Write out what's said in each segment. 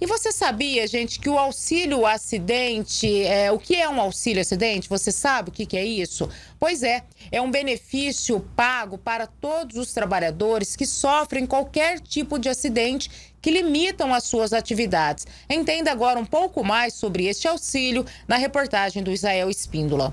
E você sabia, gente, que o auxílio acidente, é, o que é um auxílio acidente? Você sabe o que, que é isso? Pois é, é um benefício pago para todos os trabalhadores que sofrem qualquer tipo de acidente que limitam as suas atividades. Entenda agora um pouco mais sobre este auxílio na reportagem do Israel Espíndola.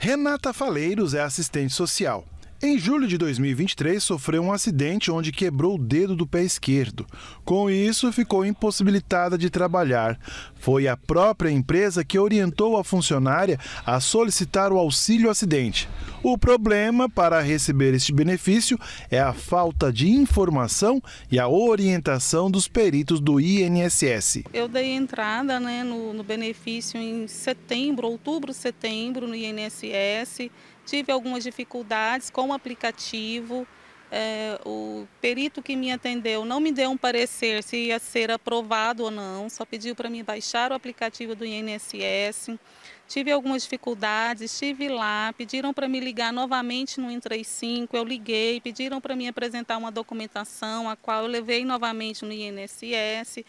Renata Faleiros é assistente social. Em julho de 2023, sofreu um acidente onde quebrou o dedo do pé esquerdo. Com isso, ficou impossibilitada de trabalhar. Foi a própria empresa que orientou a funcionária a solicitar o auxílio acidente. O problema para receber este benefício é a falta de informação e a orientação dos peritos do INSS. Eu dei entrada né, no, no benefício em setembro, outubro, setembro, no INSS Tive algumas dificuldades com o aplicativo. É, o perito que me atendeu não me deu um parecer se ia ser aprovado ou não, só pediu para me baixar o aplicativo do INSS. Tive algumas dificuldades, estive lá, pediram para me ligar novamente no 135, eu liguei, pediram para me apresentar uma documentação, a qual eu levei novamente no INSS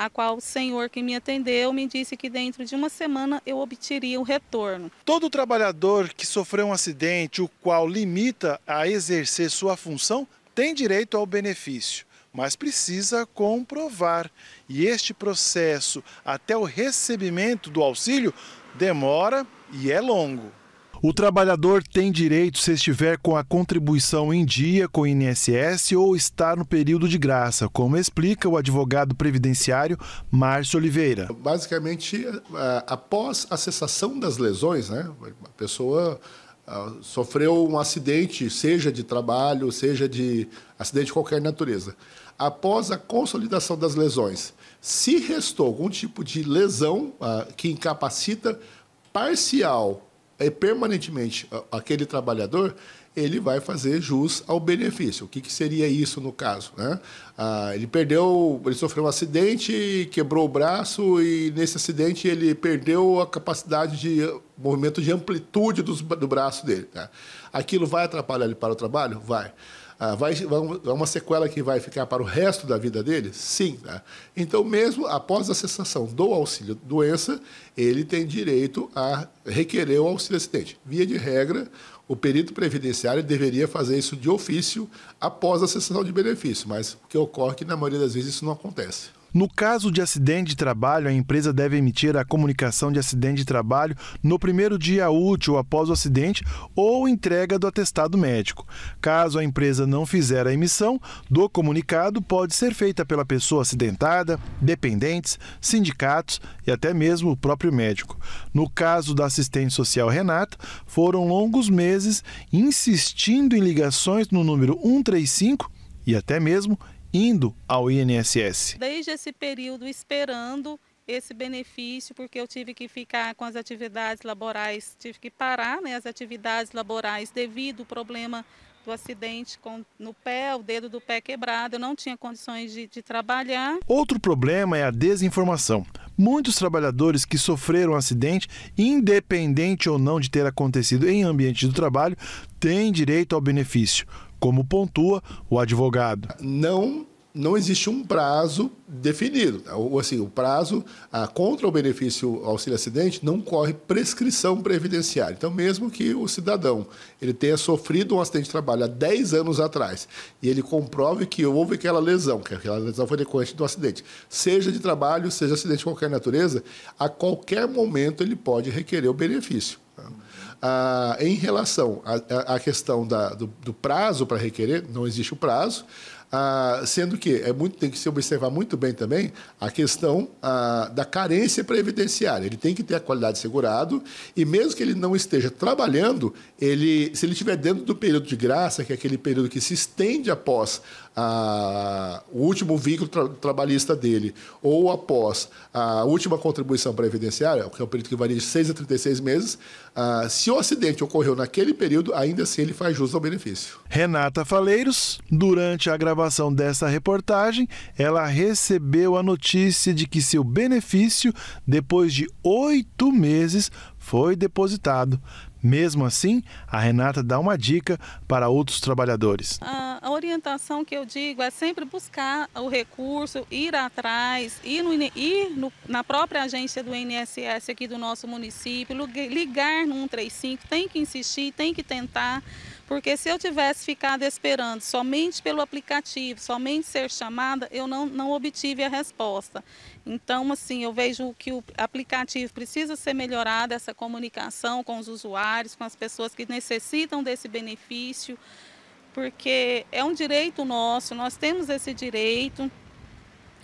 a qual o senhor que me atendeu me disse que dentro de uma semana eu obteria o retorno. Todo trabalhador que sofreu um acidente, o qual limita a exercer sua função, tem direito ao benefício mas precisa comprovar. E este processo, até o recebimento do auxílio, demora e é longo. O trabalhador tem direito se estiver com a contribuição em dia com o INSS ou estar no período de graça, como explica o advogado previdenciário Márcio Oliveira. Basicamente, é, é, após a cessação das lesões, né, a pessoa ah, sofreu um acidente, seja de trabalho, seja de acidente de qualquer natureza. Após a consolidação das lesões, se restou algum tipo de lesão ah, que incapacita parcial é, permanentemente aquele trabalhador, ele vai fazer jus ao benefício. O que, que seria isso no caso? Né? Ah, ele perdeu, ele sofreu um acidente, quebrou o braço e nesse acidente ele perdeu a capacidade de eh, movimento de amplitude do, do braço dele. Né? Aquilo vai atrapalhar ele para o trabalho? Vai. Ah, vai, é uma sequela que vai ficar para o resto da vida dele? Sim. Tá? Então, mesmo após a cessação do auxílio doença, ele tem direito a requerer o auxílio acidente. Via de regra, o perito previdenciário deveria fazer isso de ofício após a cessação de benefício, mas o que ocorre é que, na maioria das vezes, isso não acontece. No caso de acidente de trabalho, a empresa deve emitir a comunicação de acidente de trabalho no primeiro dia útil após o acidente ou entrega do atestado médico. Caso a empresa não fizer a emissão do comunicado, pode ser feita pela pessoa acidentada, dependentes, sindicatos e até mesmo o próprio médico. No caso da assistente social Renata, foram longos meses insistindo em ligações no número 135 e até mesmo indo ao INSS. Desde esse período esperando esse benefício, porque eu tive que ficar com as atividades laborais, tive que parar né, as atividades laborais devido ao problema do acidente com, no pé, o dedo do pé quebrado, eu não tinha condições de, de trabalhar. Outro problema é a desinformação. Muitos trabalhadores que sofreram um acidente, independente ou não de ter acontecido em ambiente do trabalho, têm direito ao benefício como pontua o advogado. Não não existe um prazo definido. É Ou assim, o prazo a, contra o benefício auxílio-acidente não corre prescrição previdenciária. Então, mesmo que o cidadão ele tenha sofrido um acidente de trabalho há 10 anos atrás e ele comprove que houve aquela lesão, que aquela lesão foi decorrente do acidente, seja de trabalho, seja acidente de qualquer natureza, a qualquer momento ele pode requerer o benefício. Ah, em relação à questão da, do, do prazo para requerer, não existe o prazo. Ah, sendo que é muito, tem que se observar muito bem também a questão ah, da carência previdenciária. Ele tem que ter a qualidade segurado e mesmo que ele não esteja trabalhando, ele, se ele estiver dentro do período de graça, que é aquele período que se estende após ah, o último vínculo tra trabalhista dele ou após ah, a última contribuição previdenciária, que é um período que varia de 6 a 36 meses, ah, se o acidente ocorreu naquele período, ainda assim ele faz jus ao benefício. Renata Faleiros, durante a gravação gravação dessa reportagem, ela recebeu a notícia de que seu benefício, depois de oito meses, foi depositado. Mesmo assim, a Renata dá uma dica para outros trabalhadores. Ah a orientação que eu digo é sempre buscar o recurso, ir atrás, ir, no, ir no, na própria agência do INSS aqui do nosso município, ligar no 135, tem que insistir, tem que tentar, porque se eu tivesse ficado esperando somente pelo aplicativo, somente ser chamada, eu não, não obtive a resposta. Então, assim, eu vejo que o aplicativo precisa ser melhorado, essa comunicação com os usuários, com as pessoas que necessitam desse benefício porque é um direito nosso, nós temos esse direito.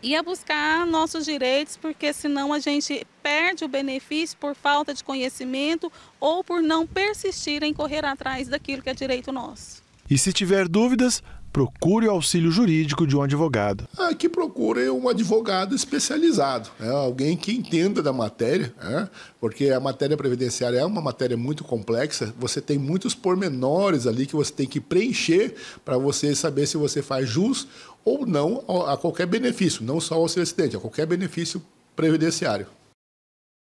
E a buscar nossos direitos, porque senão a gente perde o benefício por falta de conhecimento ou por não persistir em correr atrás daquilo que é direito nosso. E se tiver dúvidas, procure o auxílio jurídico de um advogado. Ah, que procure um advogado especializado, né? alguém que entenda da matéria, né? porque a matéria previdenciária é uma matéria muito complexa, você tem muitos pormenores ali que você tem que preencher para você saber se você faz jus ou não a qualquer benefício, não só ao seu acidente, a qualquer benefício previdenciário.